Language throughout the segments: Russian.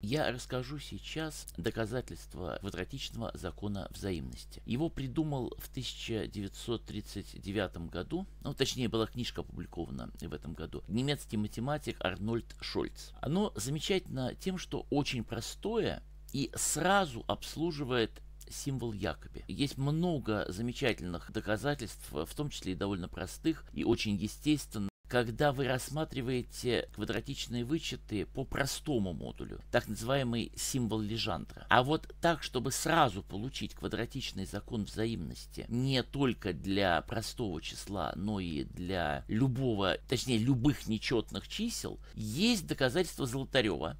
Я расскажу сейчас доказательства квадратичного закона взаимности. Его придумал в 1939 году, ну точнее была книжка опубликована в этом году, немецкий математик Арнольд Шольц. Оно замечательно тем, что очень простое и сразу обслуживает символ Якоби. Есть много замечательных доказательств, в том числе и довольно простых и очень естественных когда вы рассматриваете квадратичные вычеты по простому модулю, так называемый символ Лежандра. А вот так, чтобы сразу получить квадратичный закон взаимности не только для простого числа, но и для любого, точнее любых нечетных чисел, есть доказательство Золотарева,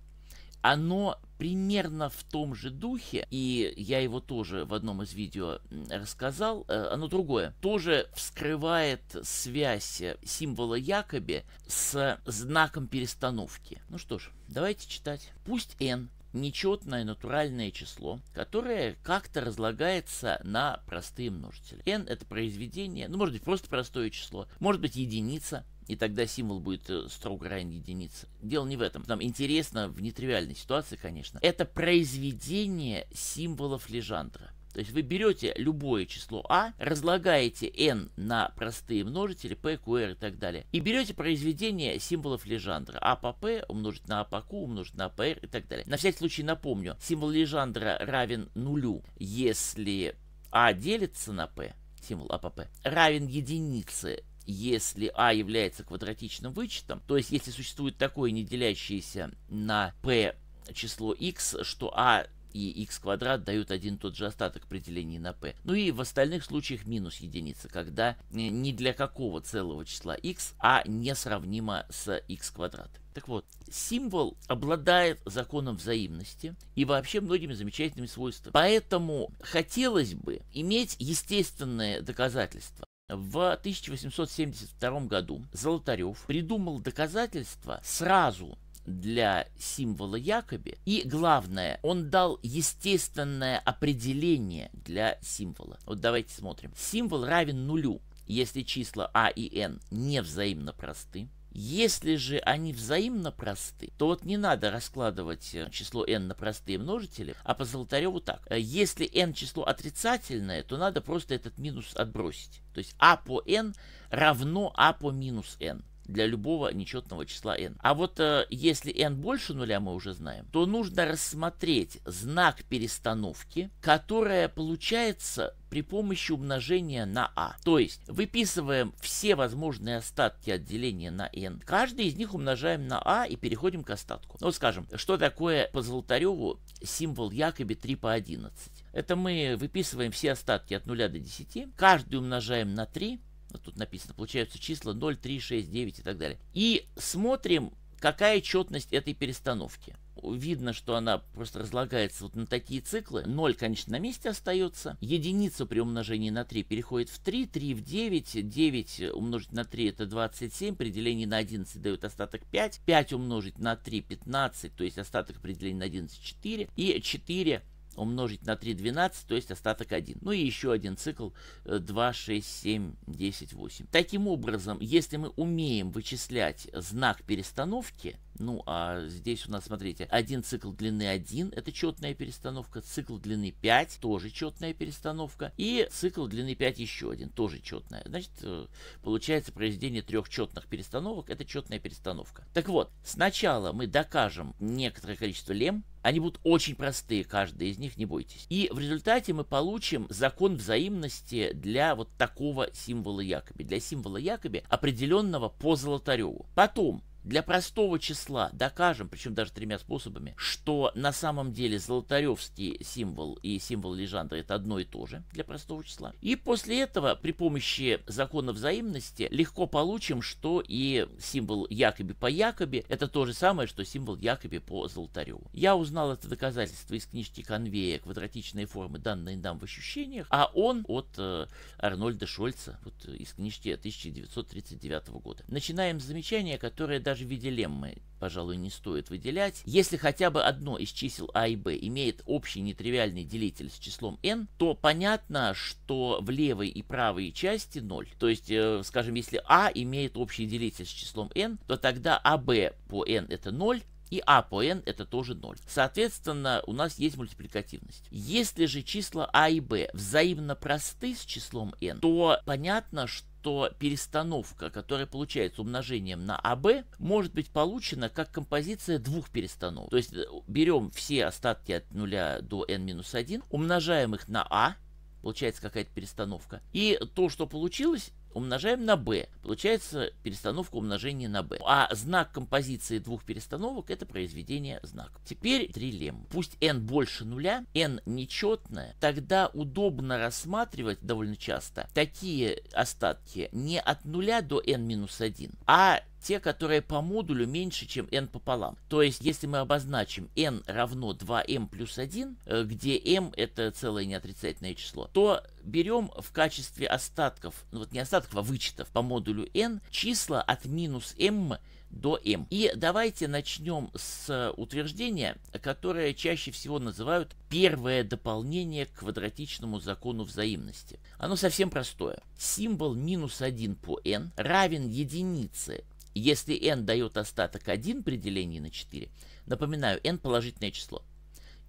оно примерно в том же духе, и я его тоже в одном из видео рассказал, э, оно другое, тоже вскрывает связь э, символа Якоби с знаком перестановки. Ну что ж, давайте читать. Пусть n нечетное натуральное число, которое как-то разлагается на простые множители. n это произведение, ну может быть просто простое число, может быть единица, и тогда символ будет э, строго равен единице. Дело не в этом. Нам интересно в нетривиальной ситуации, конечно, это произведение символов Лежандра. То есть вы берете любое число а, разлагаете n на простые множители p, q, r и так далее, и берете произведение символов Лежандра. а по p умножить на а по q умножить на а по r и так далее. На всякий случай напомню, символ Лежандра равен нулю, если а делится на p, символ а по p равен единице, если А является квадратичным вычетом, то есть если существует такое не делящееся на P число x, что А и x квадрат дают один и тот же остаток при делении на p. Ну и в остальных случаях минус единица, когда ни для какого целого числа x а не сравнимо с x квадрат. Так вот, символ обладает законом взаимности и вообще многими замечательными свойствами. Поэтому хотелось бы иметь естественное доказательство в 1872 году Золотарев придумал доказательства сразу для символа Якоби. И главное, он дал естественное определение для символа. Вот давайте смотрим. Символ равен нулю, если числа А и N не взаимно просты. Если же они взаимно просты, то вот не надо раскладывать э, число n на простые множители, а по Золотареву так. Э, если n число отрицательное, то надо просто этот минус отбросить. То есть a «а» по n равно a «а» по минус n для любого нечетного числа n. А вот э, если n больше нуля, мы уже знаем, то нужно рассмотреть знак перестановки, которая получается при помощи умножения на а. То есть выписываем все возможные остатки отделения на n. Каждый из них умножаем на а и переходим к остатку. Ну, вот скажем, что такое по Золотареву символ якобы 3 по 11? Это мы выписываем все остатки от 0 до 10, каждый умножаем на 3, вот тут написано, получаются числа 0, 3, 6, 9 и так далее. И смотрим, какая четность этой перестановки. Видно, что она просто разлагается вот на такие циклы. 0, конечно, на месте остается. Единица при умножении на 3 переходит в 3, 3 в 9, 9 умножить на 3 это 27, при делении на 11 дает остаток 5, 5 умножить на 3 15, то есть остаток при делении на 11 4, и 4 умножить на 3, 12, то есть остаток 1. Ну и еще один цикл 2, 6, 7, 10, 8. Таким образом, если мы умеем вычислять знак перестановки, ну, а здесь у нас, смотрите, один цикл длины 1, это четная перестановка, цикл длины 5, тоже четная перестановка, и цикл длины 5 еще один, тоже четная. Значит, э, получается произведение трех четных перестановок, это четная перестановка. Так вот, сначала мы докажем некоторое количество лем, они будут очень простые, каждый из них, не бойтесь. И в результате мы получим закон взаимности для вот такого символа якоби, для символа якоби, определенного по Золотареву. Потом для простого числа докажем, причем даже тремя способами, что на самом деле золотаревский символ и символ Лежандра это одно и то же для простого числа. И после этого при помощи закона взаимности легко получим, что и символ якобы по якобы это то же самое, что символ якобы по Золотареву. Я узнал это доказательство из книжки Конвея «Квадратичные формы, данные нам в ощущениях», а он от э, Арнольда Шольца, вот из книжки 1939 года. Начинаем с замечания, которое даже даже в виде леммы пожалуй, не стоит выделять. Если хотя бы одно из чисел а и b имеет общий нетривиальный делитель с числом n, то понятно, что в левой и правой части 0. То есть, э, скажем, если а имеет общий делитель с числом n, то тогда ab а, по n это 0, и а по n это тоже 0. Соответственно, у нас есть мультипликативность. Если же числа а и b взаимно просты с числом n, то понятно, что что перестановка, которая получается умножением на АБ, может быть получена как композиция двух перестановок. То есть э, берем все остатки от 0 до n-1, умножаем их на А, получается какая-то перестановка. И то, что получилось, умножаем на b. Получается перестановка умножения на b. А знак композиции двух перестановок это произведение знаков. Теперь трилем. Пусть n больше нуля, n нечетная, тогда удобно рассматривать довольно часто такие остатки не от нуля до n минус 1, а те, которые по модулю меньше, чем n пополам. То есть, если мы обозначим n равно 2m плюс 1, э, где m это целое неотрицательное число, то берем в качестве остатков, ну вот не остатков, а вычетов по модулю n числа от минус m до m. И давайте начнем с утверждения, которое чаще всего называют первое дополнение к квадратичному закону взаимности. Оно совсем простое. Символ минус 1 по n равен единице если n дает остаток 1 при делении на 4, напоминаю, n положительное число.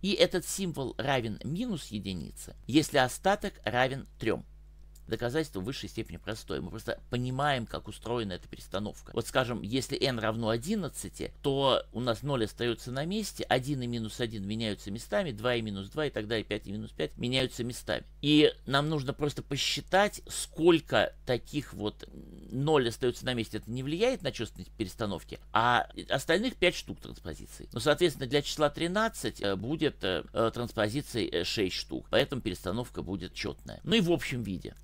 И этот символ равен минус единице, если остаток равен 3 доказательство в высшей степени простое. Мы просто понимаем, как устроена эта перестановка. Вот скажем, если n равно 11, то у нас 0 остается на месте, 1 и минус 1 меняются местами, 2 и минус 2 и так далее, 5 и минус 5 меняются местами. И нам нужно просто посчитать, сколько таких вот 0 остается на месте. Это не влияет на чувственность перестановки, а остальных 5 штук транспозиций. Ну, соответственно, для числа 13 э, будет э, э, транспозицией 6 штук, поэтому перестановка будет четная. Ну и в общем виде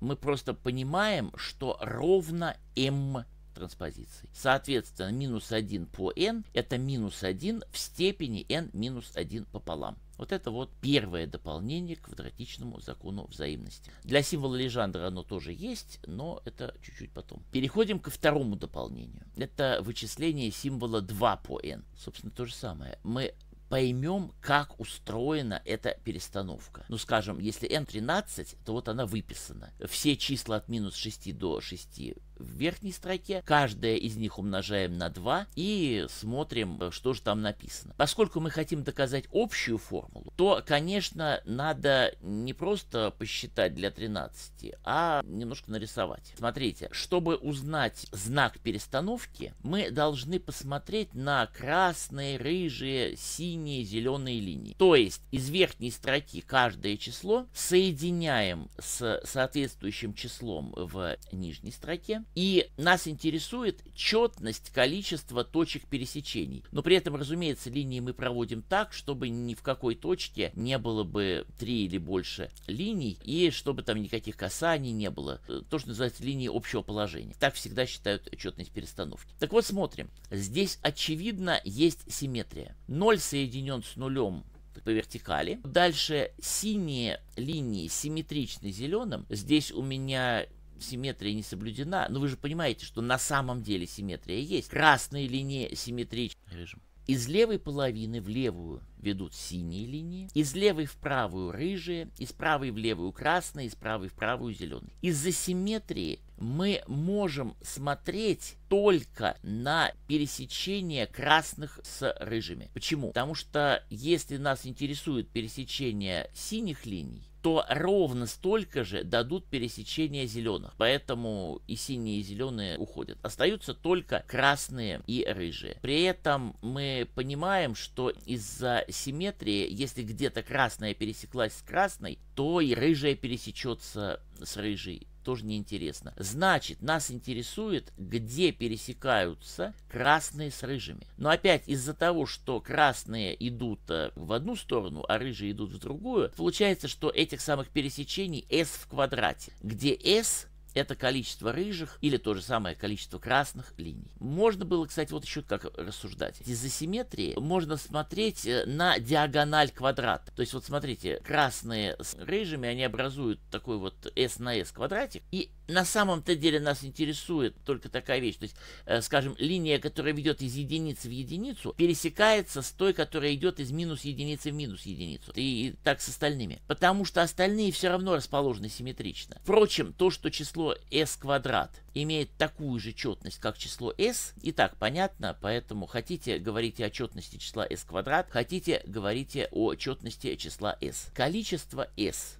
мы просто понимаем, что ровно m транспозиции. Соответственно, минус 1 по n это минус 1 в степени n минус 1 пополам. Вот это вот первое дополнение к квадратичному закону взаимности. Для символа Лежандра оно тоже есть, но это чуть-чуть потом. Переходим ко второму дополнению. Это вычисление символа 2 по n. Собственно, то же самое. Мы поймем, как устроена эта перестановка. Ну, скажем, если n13, то вот она выписана. Все числа от минус 6 до 6 в верхней строке, каждое из них умножаем на 2 и смотрим, что же там написано. Поскольку мы хотим доказать общую формулу, то, конечно, надо не просто посчитать для 13, а немножко нарисовать. Смотрите, чтобы узнать знак перестановки, мы должны посмотреть на красные, рыжие, синие, зеленые линии. То есть из верхней строки каждое число соединяем с соответствующим числом в нижней строке, и нас интересует четность количества точек пересечений. Но при этом, разумеется, линии мы проводим так, чтобы ни в какой точке не было бы три или больше линий, и чтобы там никаких касаний не было. То, что называется линии общего положения. Так всегда считают четность перестановки. Так вот, смотрим. Здесь, очевидно, есть симметрия. 0 соединен с нулем по вертикали. Дальше синие линии симметричны зеленым. Здесь у меня симметрия не соблюдена, но вы же понимаете, что на самом деле симметрия есть. Красные линии симметричны. Режим. Из левой половины в левую ведут синие линии, из левой в правую рыжие, из правой в левую красные, из правой в правую зеленые. Из-за симметрии мы можем смотреть только на пересечение красных с рыжими. Почему? Потому что если нас интересует пересечение синих линий, то ровно столько же дадут пересечения зеленых. Поэтому и синие, и зеленые уходят. Остаются только красные и рыжие. При этом мы понимаем, что из-за симметрии, если где-то красная пересеклась с красной, то и рыжая пересечется с рыжей тоже неинтересно. Значит, нас интересует, где пересекаются красные с рыжими. Но опять из-за того, что красные идут э, в одну сторону, а рыжие идут в другую, получается, что этих самых пересечений s в квадрате, где s это количество рыжих или то же самое количество красных линий. Можно было, кстати, вот еще как рассуждать. Из симметрии можно смотреть э, на диагональ квадрата. То есть вот смотрите, красные с рыжими, они образуют такой вот S на S квадратик. И на самом-то деле нас интересует только такая вещь. То есть, э, скажем, линия, которая ведет из единицы в единицу, пересекается с той, которая идет из минус единицы в минус единицу. и так с остальными. Потому что остальные все равно расположены симметрично. Впрочем, то, что число число s квадрат имеет такую же четность, как число s. И так понятно, поэтому хотите говорить о четности числа s квадрат, хотите говорите о четности числа s. Количество s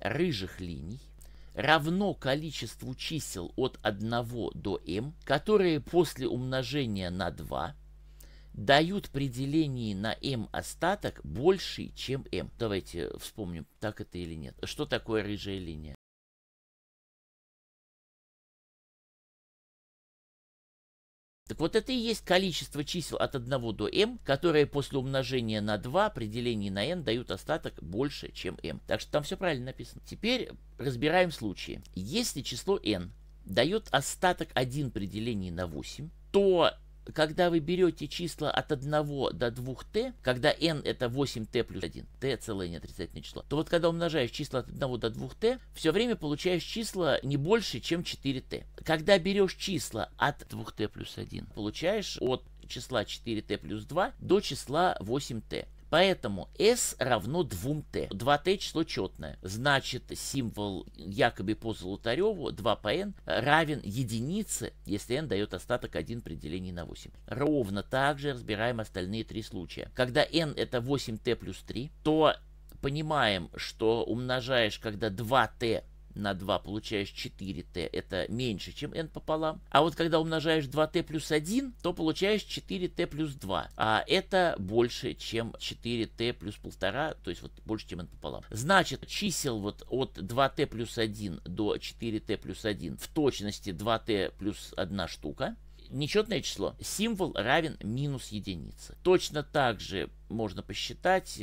рыжих линий равно количеству чисел от 1 до m, которые после умножения на 2 дают при делении на m остаток больше, чем m. Давайте вспомним, так это или нет. Что такое рыжая линия? Так вот это и есть количество чисел от 1 до m, которые после умножения на 2 при делении на n дают остаток больше, чем m. Так что там все правильно написано. Теперь разбираем случаи. Если число n дает остаток 1 при делении на 8, то когда вы берете числа от 1 до 2t, когда n это 8t плюс 1, t целое неотрицательное число, то вот когда умножаешь числа от 1 до 2t, все время получаешь числа не больше, чем 4t. Когда берешь числа от 2t плюс 1, получаешь от числа 4t плюс 2 до числа 8t. Поэтому S равно 2t. 2t число четное. Значит, символ якобы по Золотареву 2 по n равен единице, если n дает остаток 1 при делении на 8. Ровно так же разбираем остальные три случая. Когда n это 8t плюс 3, то понимаем, что умножаешь, когда 2t на 2 получаешь 4t, это меньше, чем n пополам. А вот когда умножаешь 2t плюс 1, то получаешь 4t плюс 2, а это больше, чем 4t плюс 1,5, то есть вот больше, чем n пополам. Значит, чисел вот от 2t плюс 1 до 4t плюс 1 в точности 2t плюс 1 штука, нечетное число, символ равен минус единице. Точно так же можно посчитать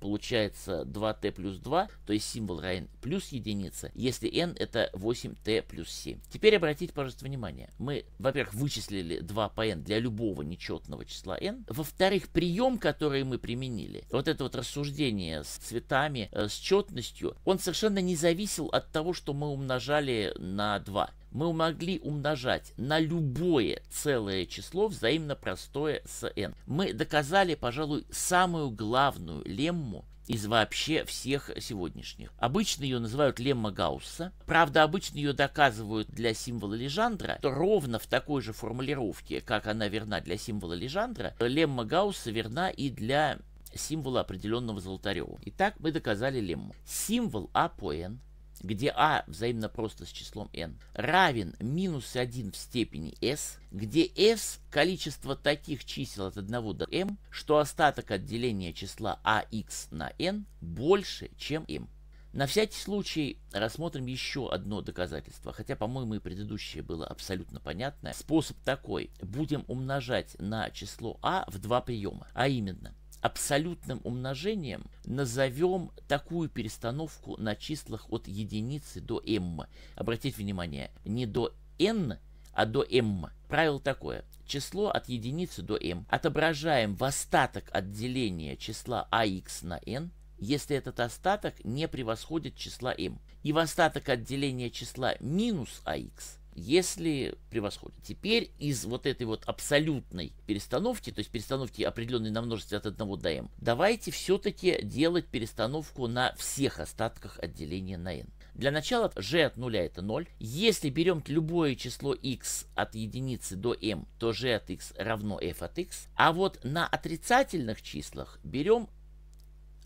Получается 2t плюс 2, то есть символ равен плюс единица, если n это 8t плюс 7. Теперь обратите, пожалуйста, внимание. Мы, во-первых, вычислили 2 по n для любого нечетного числа n. Во-вторых, прием, который мы применили, вот это вот рассуждение с цветами, э, с четностью, он совершенно не зависел от того, что мы умножали на 2 мы могли умножать на любое целое число, взаимно простое с n. Мы доказали, пожалуй, самую главную лемму из вообще всех сегодняшних. Обычно ее называют лемма Гаусса. Правда, обычно ее доказывают для символа Лежандра, то ровно в такой же формулировке, как она верна для символа Лежандра, лемма Гаусса верна и для символа определенного Золотарева. Итак, мы доказали лемму. Символ А по n где а взаимно просто с числом n, равен минус 1 в степени s, где s – количество таких чисел от 1 до m, что остаток от деления числа ax на n больше, чем m. На всякий случай рассмотрим еще одно доказательство, хотя, по-моему, и предыдущее было абсолютно понятное. Способ такой. Будем умножать на число а в два приема, а именно – абсолютным умножением назовем такую перестановку на числах от единицы до m. Обратите внимание, не до n, а до m. Правило такое. Число от единицы до m отображаем в остаток отделения числа ax а на n, если этот остаток не превосходит числа m. И в остаток отделения числа минус ax а если превосходит. Теперь из вот этой вот абсолютной перестановки, то есть перестановки определенной на множестве от 1 до m, давайте все-таки делать перестановку на всех остатках отделения на n. Для начала g от 0 это 0. Если берем любое число x от единицы до m, то g от x равно f от x. А вот на отрицательных числах берем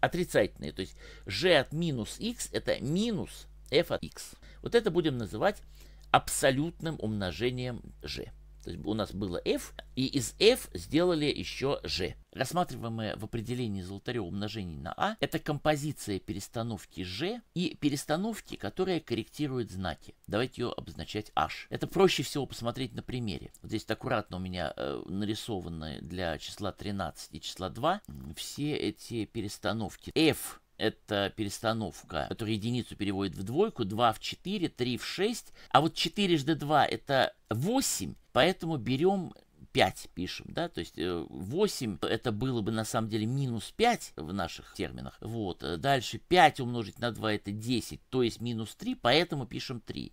отрицательные, то есть g от минус x это минус f от x. Вот это будем называть абсолютным умножением g. То есть у нас было f, и из f сделали еще g. Рассматриваемое в определении Золотарева умножение на а это композиция перестановки g и перестановки, которая корректирует знаки. Давайте ее обозначать h. Это проще всего посмотреть на примере. Вот здесь аккуратно у меня э, нарисованы для числа 13 и числа 2 все эти перестановки. f это перестановка, которая единицу переводит в двойку, 2 в 4, 3 в 6, а вот 4жды 2 это 8, поэтому берем 5 пишем, да, то есть 8 э, это было бы на самом деле минус 5 в наших терминах, вот, э, дальше 5 умножить на 2 это 10, то есть минус 3, поэтому пишем 3.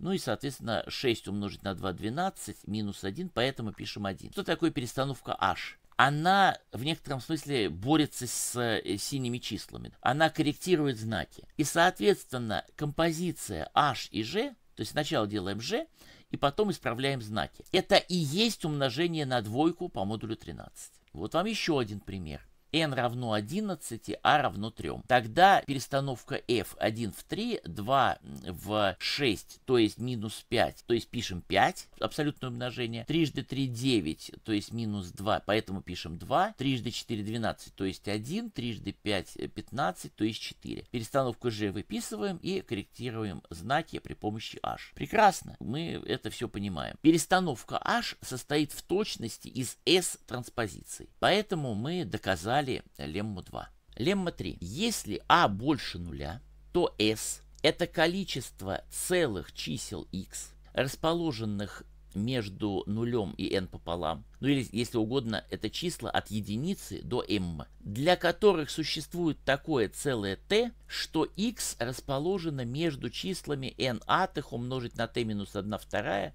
Ну и, соответственно, 6 умножить на 2 – 12, минус 1, поэтому пишем 1. Что такое перестановка h? она в некотором смысле борется с э, синими числами. Она корректирует знаки. И, соответственно, композиция H и G, то есть сначала делаем G, и потом исправляем знаки. Это и есть умножение на двойку по модулю 13. Вот вам еще один пример n равно 11, а равно 3. Тогда перестановка f1 в 3, 2 в 6, то есть минус 5, то есть пишем 5, абсолютное умножение, 3 жды 3, 9, то есть минус 2, поэтому пишем 2, 3 жды 4, 12, то есть 1, 3 жды 5, 15, то есть 4. Перестановку g выписываем и корректируем знаки при помощи h. Прекрасно, мы это все понимаем. Перестановка h состоит в точности из s транспозиций, поэтому мы доказали, писали лемму 2. Лемма 3. Если а больше нуля, то s – это количество целых чисел x, расположенных между нулем и n пополам, ну или, если угодно, это числа от единицы до m, для которых существует такое целое t, что x расположено между числами n атых умножить на t минус 1 вторая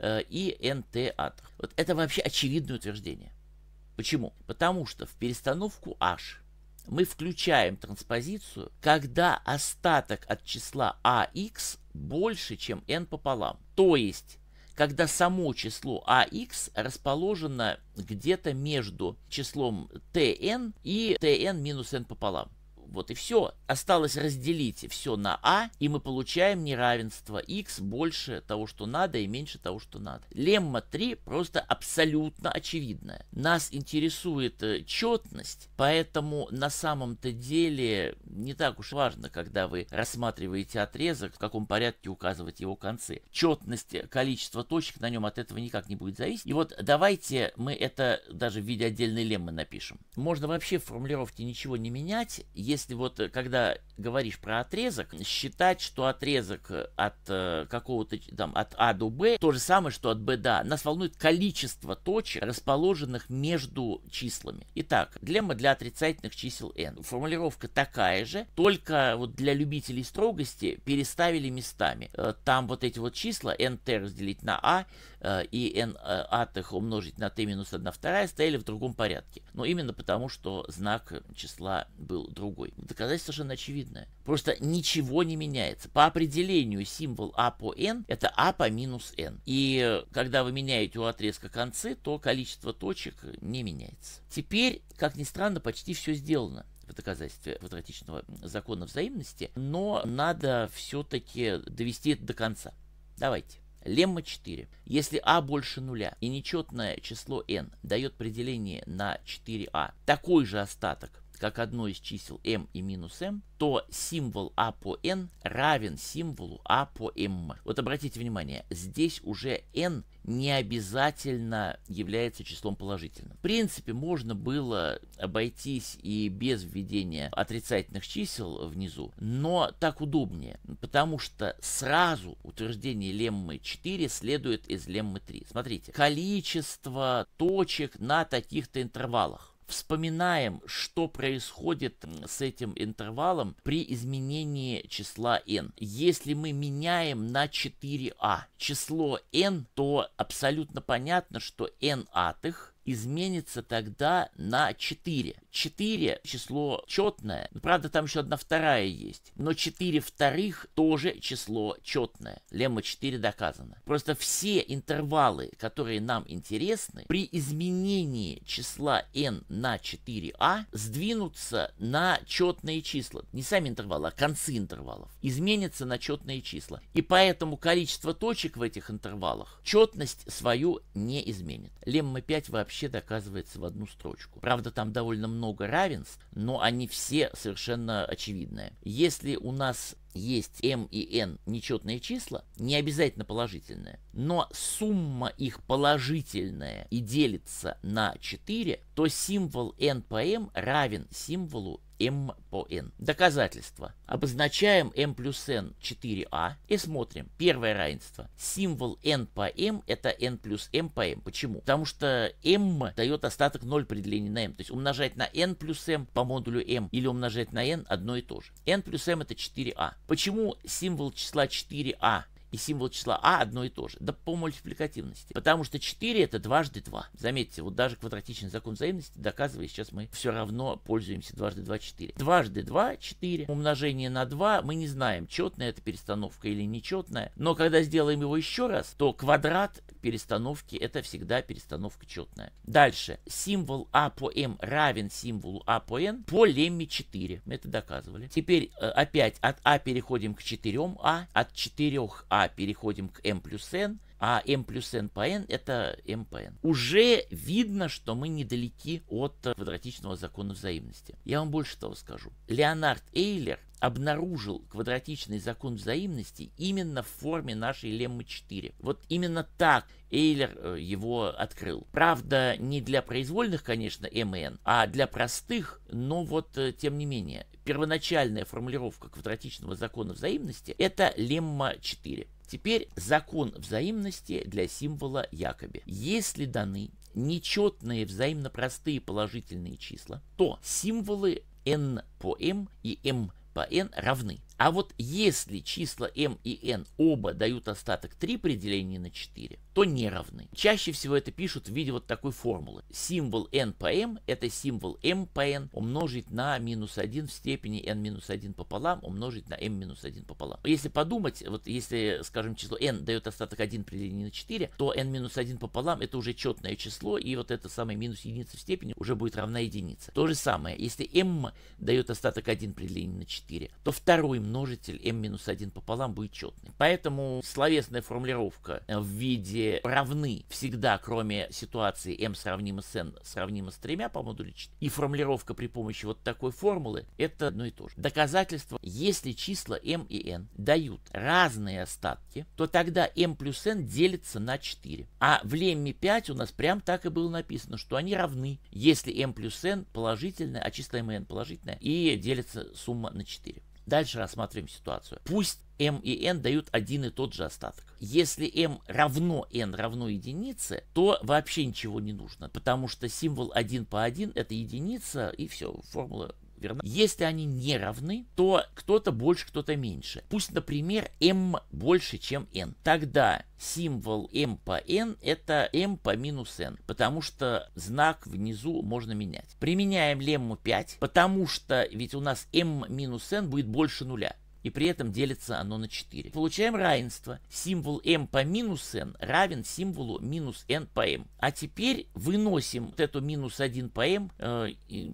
э, и nt атых. Вот это вообще очевидное утверждение. Почему? Потому что в перестановку h мы включаем транспозицию, когда остаток от числа ax больше, чем n пополам. То есть, когда само число ax расположено где-то между числом tn и tn минус n пополам. Вот и все. Осталось разделить все на А, и мы получаем неравенство x больше того, что надо, и меньше того, что надо. Лемма 3 просто абсолютно очевидная. Нас интересует э, четность, поэтому на самом-то деле не так уж важно, когда вы рассматриваете отрезок, в каком порядке указывать его концы. Четность э, количества точек на нем от этого никак не будет зависеть. И вот давайте мы это даже в виде отдельной леммы напишем. Можно вообще в формулировке ничего не менять, если если вот э, когда говоришь про отрезок, считать, что отрезок э, от э, какого-то там от А до Б то же самое, что от Б до А. Нас волнует количество точек, расположенных между числами. Итак, лемма для отрицательных чисел n. Формулировка такая же, только вот для любителей строгости переставили местами. Э, там вот эти вот числа nt разделить на а Э, и n от э, их умножить на t минус 1 вторая стояли в другом порядке. Но ну, именно потому, что знак числа был другой. Доказательство совершенно очевидное. Просто ничего не меняется. По определению символ а по n это а по минус n. И когда вы меняете у отрезка концы, то количество точек не меняется. Теперь, как ни странно, почти все сделано в доказательстве квадратичного закона взаимности, но надо все-таки довести это до конца. Давайте. Лемма 4. Если а больше нуля и нечетное число n дает определение на 4а, такой же остаток как одно из чисел m и минус m, то символ a «А» по n равен символу a «А» по m. Вот обратите внимание, здесь уже n не обязательно является числом положительным. В принципе, можно было обойтись и без введения отрицательных чисел внизу, но так удобнее, потому что сразу утверждение леммы 4 следует из леммы 3. Смотрите, количество точек на таких-то интервалах. Вспоминаем, что происходит с этим интервалом при изменении числа n. Если мы меняем на 4 а число n, то абсолютно понятно, что n атых изменится тогда на 4. 4 число четное. Ну, правда, там еще одна вторая есть. Но 4 вторых тоже число четное. Лемма 4 доказано. Просто все интервалы, которые нам интересны, при изменении числа n на 4 а сдвинутся на четные числа. Не сами интервалы, а концы интервалов. Изменятся на четные числа. И поэтому количество точек в этих интервалах четность свою не изменит. Лемма 5 вообще доказывается в одну строчку. Правда, там довольно много много равенств, но они все совершенно очевидные. Если у нас есть m и n нечетные числа, не обязательно положительные, но сумма их положительная и делится на 4, то символ n по m равен символу m по n. Доказательство. Обозначаем m плюс n 4a а и смотрим. Первое равенство. Символ n по m это n плюс m по m. Почему? Потому что m дает остаток 0 при делении на m. То есть умножать на n плюс m по модулю m или умножать на n одно и то же. n плюс m это 4a. А. Почему символ числа 4a и символ числа а одно и то же. Да по мультипликативности. Потому что 4 это дважды 2. Заметьте, вот даже квадратичный закон взаимности доказывает, сейчас мы все равно пользуемся дважды 2, 4. Дважды 2, 4. Умножение на 2 мы не знаем, четная это перестановка или нечетная. Но когда сделаем его еще раз, то квадрат перестановки это всегда перестановка четная. Дальше. Символ А по М равен символу А по Н по лемме 4. Мы это доказывали. Теперь э, опять от А переходим к 4А, от 4А переходим к М плюс Н, а м плюс н по н это m по n. Уже видно, что мы недалеки от квадратичного закона взаимности. Я вам больше того скажу. Леонард Эйлер обнаружил квадратичный закон взаимности именно в форме нашей леммы 4. Вот именно так Эйлер э, его открыл. Правда, не для произвольных, конечно, МН, а для простых, но вот э, тем не менее. Первоначальная формулировка квадратичного закона взаимности – это лемма 4. Теперь закон взаимности для символа якоби. Если даны нечетные взаимно простые положительные числа, то символы n по m и m по n равны. А вот если числа m и n оба дают остаток 3 при делении на 4, то не равны. Чаще всего это пишут в виде вот такой формулы. Символ n по m это символ m по n умножить на минус 1 в степени n минус 1 пополам умножить на m минус 1 пополам. Если подумать, вот если, скажем, число n дает остаток 1 при делении на 4, то n минус 1 пополам это уже четное число, и вот это самое минус единица в степени уже будет равна единице. То же самое, если m дает остаток 1 при делении на 4, то второй множитель m-1 пополам будет четный. Поэтому словесная формулировка э, в виде равны всегда, кроме ситуации m сравнимо с n, сравнимо с тремя по модулю 4, и формулировка при помощи вот такой формулы, это одно и то же. Доказательство, если числа m и n дают разные остатки, то тогда m плюс n делится на 4. А в лемме 5 у нас прям так и было написано, что они равны, если m плюс n положительное, а число m и n положительное, и делится сумма на 4. Дальше рассматриваем ситуацию. Пусть m и n дают один и тот же остаток. Если m равно n равно единице, то вообще ничего не нужно, потому что символ 1 по 1 это единица, и все, формула верно? Если они не равны, то кто-то больше, кто-то меньше. Пусть, например, m больше, чем n. Тогда символ m по n это m по минус n, потому что знак внизу можно менять. Применяем лемму 5, потому что ведь у нас m минус n будет больше нуля и при этом делится оно на 4. Получаем равенство. Символ m по минус n равен символу минус n по m. А теперь выносим вот эту минус 1 по m, э,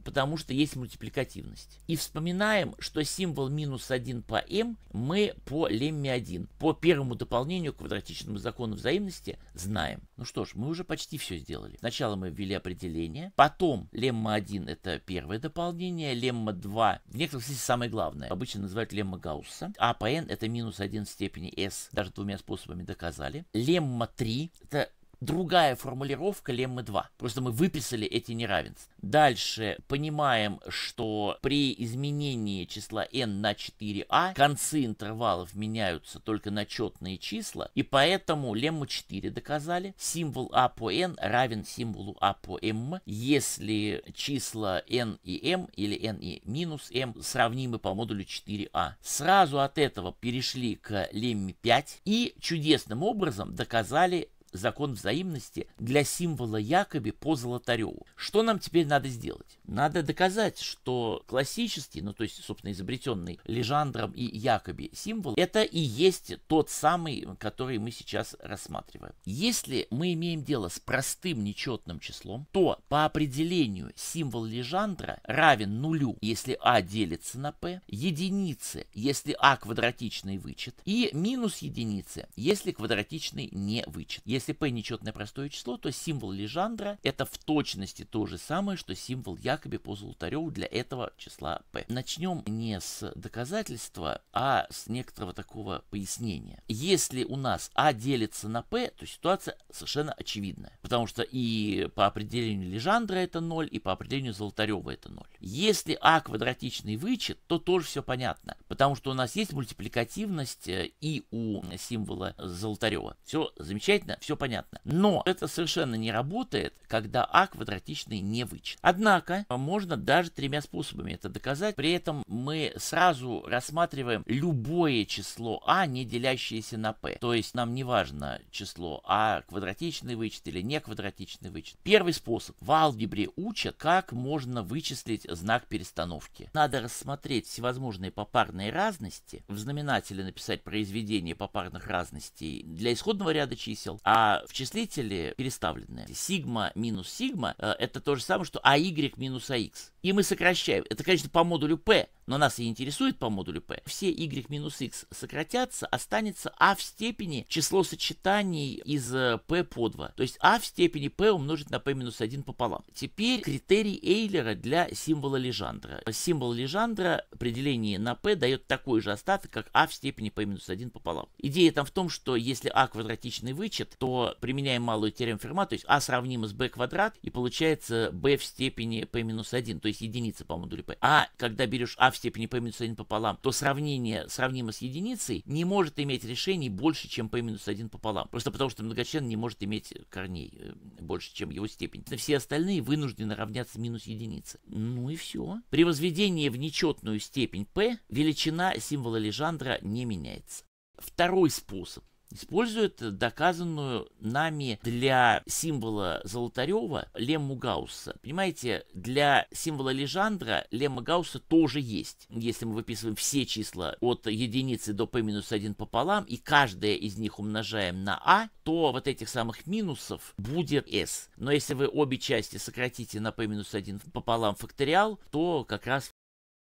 потому что есть мультипликативность. И вспоминаем, что символ минус 1 по m мы по лемме 1, по первому дополнению квадратичному закону взаимности знаем. Ну что ж, мы уже почти все сделали. Сначала мы ввели определение, потом лемма 1 это первое дополнение, лемма 2, в некоторых случаях самое главное, обычно называют лемма Гаусса. Гауссса. А это минус 1 в степени s, даже двумя способами доказали. Лемма 3 это другая формулировка леммы 2. Просто мы выписали эти неравенства. Дальше понимаем, что при изменении числа n на 4a а концы интервалов меняются только на четные числа, и поэтому лемму 4 доказали. Символ a а по n равен символу a а по m, если числа n и m или n и минус m сравнимы по модулю 4a. Сразу от этого перешли к лемме 5 и чудесным образом доказали закон взаимности для символа якобы по Золотареву. Что нам теперь надо сделать? Надо доказать, что классический, ну то есть, собственно, изобретенный Лежандром и якобы символ, это и есть тот самый, который мы сейчас рассматриваем. Если мы имеем дело с простым нечетным числом, то по определению символ Лежандра равен нулю, если а делится на p, единице, если а квадратичный вычет, и минус единицы, если квадратичный не вычет. Если p нечетное простое число, то символ Лежандра это в точности то же самое, что символ Якоби по Золотареву для этого числа p. Начнем не с доказательства, а с некоторого такого пояснения. Если у нас a а делится на p, то ситуация совершенно очевидная. Потому что и по определению Лежандра это 0, и по определению Золотарева это 0. Если а квадратичный вычет, то тоже все понятно. Потому что у нас есть мультипликативность э, и у символа Золотарева. Все замечательно, все понятно. Но это совершенно не работает, когда а квадратичный не вычет. Однако, можно даже тремя способами это доказать. При этом мы сразу рассматриваем любое число а, не делящееся на p. То есть нам не важно число а квадратичный вычет или не квадратичный вычет. Первый способ. В алгебре учат, как можно вычислить знак перестановки. Надо рассмотреть всевозможные попарные разности, в знаменателе написать произведение попарных разностей для исходного ряда чисел, а а в числителе переставленные. Сигма минус сигма э, – это то же самое, что АY минус АХ. И мы сокращаем. Это, конечно, по модулю P, но нас и интересует по модулю p, все y минус x сократятся, останется a а в степени число сочетаний из p э, по 2. То есть a а в степени p умножить на p минус 1 пополам. Теперь критерий Эйлера для символа Лежандра. Символ Лежандра определение на p дает такой же остаток, как a а в степени p минус 1 пополам. Идея там в том, что если a квадратичный вычет, то применяем малую теорему Ферма, то есть a сравнимо с b квадрат, и получается b в степени p минус 1, то есть единица по модулю p. А когда берешь a в степени p минус 1 пополам, то сравнение сравнимо с единицей не может иметь решений больше, чем p минус 1 пополам. Просто потому, что многочлен не может иметь корней э, больше, чем его степень. Все остальные вынуждены равняться минус единице. Ну и все. При возведении в нечетную степень p величина символа Лежандра не меняется. Второй способ использует доказанную нами для символа Золотарева лемму Гаусса. Понимаете, для символа Лежандра лемма Гаусса тоже есть. Если мы выписываем все числа от единицы до p-1 пополам, и каждое из них умножаем на a, а, то вот этих самых минусов будет s. Но если вы обе части сократите на p-1 пополам факториал, то как раз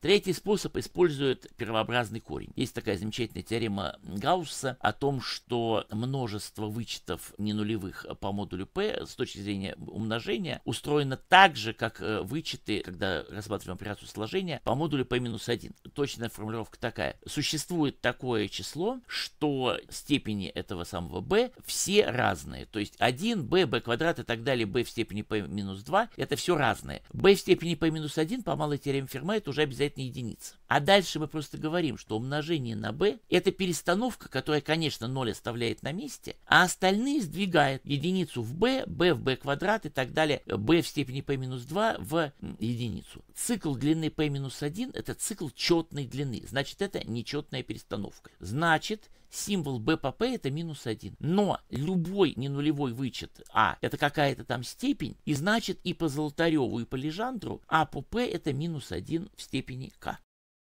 Третий способ использует первообразный корень. Есть такая замечательная теорема Гаусса о том, что множество вычетов ненулевых по модулю P с точки зрения умножения устроено так же, как э, вычеты, когда рассматриваем операцию сложения, по модулю P-1. Точная формулировка такая. Существует такое число, что степени этого самого B все разные. То есть 1, B, B квадрат и так далее, B в степени P-2, это все разное. B в степени P-1 по малой теореме Ферма это уже обязательно конкретной единицы. А дальше мы просто говорим, что умножение на b – это перестановка, которая, конечно, 0 оставляет на месте, а остальные сдвигают единицу в b, b в b квадрат и так далее, b в степени p минус 2 в единицу. Цикл длины p минус 1 – это цикл четной длины, значит, это нечетная перестановка. Значит, символ b по p это минус 1. Но любой ненулевой вычет А это какая-то там степень, и значит и по Золотареву, и по Лежандру А по p это минус 1 в степени k.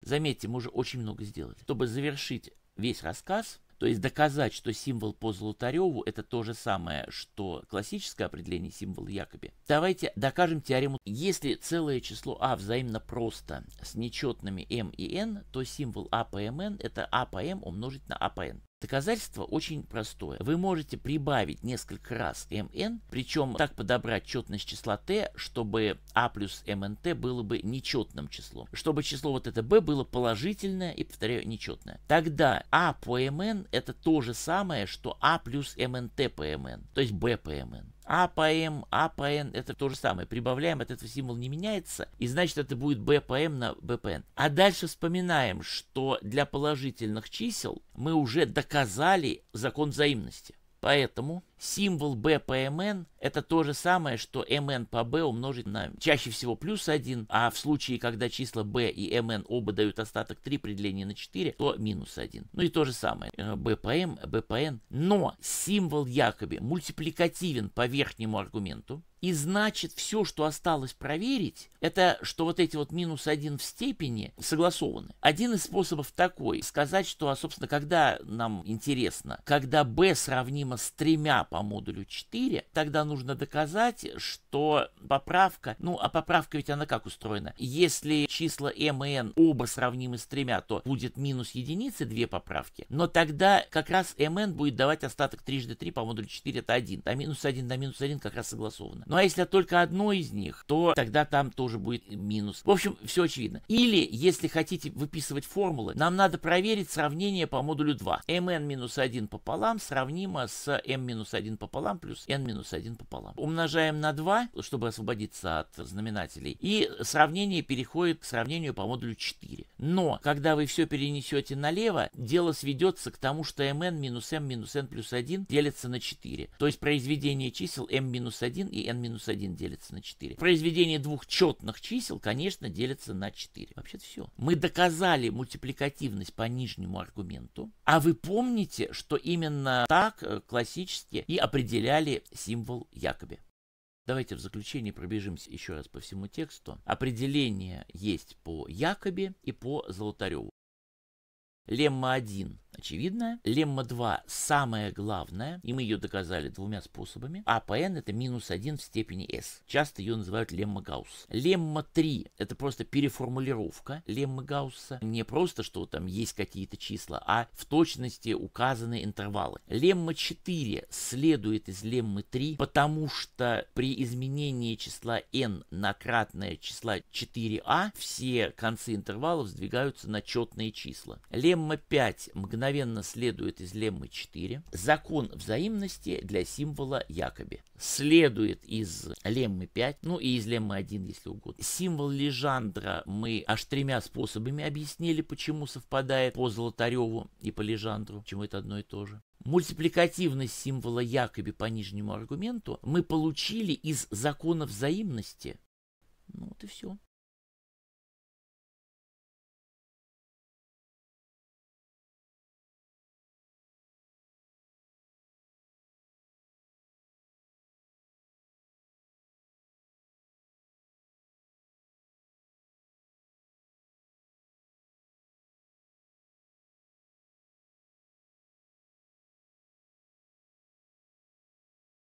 Заметьте, мы уже очень много сделали. Чтобы завершить весь рассказ, то есть доказать, что символ по Золотареву это то же самое, что классическое определение символа якобы. Давайте докажем теорему. Если целое число А взаимно просто с нечетными m и n, то символ А по mn это А по m умножить на А по n. Доказательство очень простое. Вы можете прибавить несколько раз mn, причем так подобрать четность числа t, чтобы a а плюс mnt было бы нечетным числом, чтобы число вот это b было положительное и, повторяю, нечетное. Тогда a а по mn это то же самое, что a а плюс mnt по mn, то есть b по mn. АПМ, АПН, это то же самое. Прибавляем, от этого символ не меняется, и значит это будет БПМ на БПН. А дальше вспоминаем, что для положительных чисел мы уже доказали закон взаимности. Поэтому Символ b по mn это то же самое, что mn по b умножить на чаще всего плюс 1, а в случае, когда числа b и mn оба дают остаток 3 при делении на 4, то минус 1. Ну и то же самое э, b по m, b по n. Но символ якобы мультипликативен по верхнему аргументу, и значит, все, что осталось проверить, это что вот эти вот минус один в степени согласованы. Один из способов такой, сказать, что, собственно, когда нам интересно, когда b сравнимо с тремя по модулю 4, тогда нужно доказать, что поправка, ну а поправка ведь она как устроена? Если числа m и n оба сравнимы с тремя, то будет минус единицы две поправки, но тогда как раз mn будет давать остаток трижды 3 по модулю 4, это 1, а минус 1 на минус 1 как раз согласовано. Ну а если только одно из них, то тогда там тоже будет минус. В общем, все очевидно. Или, если хотите выписывать формулы, нам надо проверить сравнение по модулю 2. mn минус 1 пополам сравнимо с m минус 1 пополам плюс n минус 1 пополам. Умножаем на 2, чтобы освободиться от знаменателей. И сравнение переходит к сравнению по модулю 4. Но, когда вы все перенесете налево, дело сведется к тому, что mn минус m минус n плюс 1 делится на 4. То есть произведение чисел m минус 1 и n минус 1 делится на 4. Произведение двух четных чисел, конечно, делится на 4. вообще все. Мы доказали мультипликативность по нижнему аргументу. А вы помните, что именно так э, классически и определяли символ Якобе. Давайте в заключение пробежимся еще раз по всему тексту. Определение есть по Якобе и по Золотареву. Лемма 1 очевидная. Лемма 2 самая главная, и мы ее доказали двумя способами. апн это минус 1 в степени s. Часто ее называют лемма Гаусс. Лемма 3 это просто переформулировка леммы Гаусса. Не просто, что там есть какие-то числа, а в точности указаны интервалы. Лемма 4 следует из леммы 3, потому что при изменении числа n на кратное число 4 а все концы интервалов сдвигаются на четные числа. Лемма 5 мгновенно обыкновенно следует из леммы 4 закон взаимности для символа Якоби Следует из леммы 5, ну и из леммы 1, если угодно. Символ Лежандра мы аж тремя способами объяснили, почему совпадает по Золотареву и по Лежандру, почему это одно и то же. Мультипликативность символа Якоби по нижнему аргументу мы получили из закона взаимности. Ну вот и все.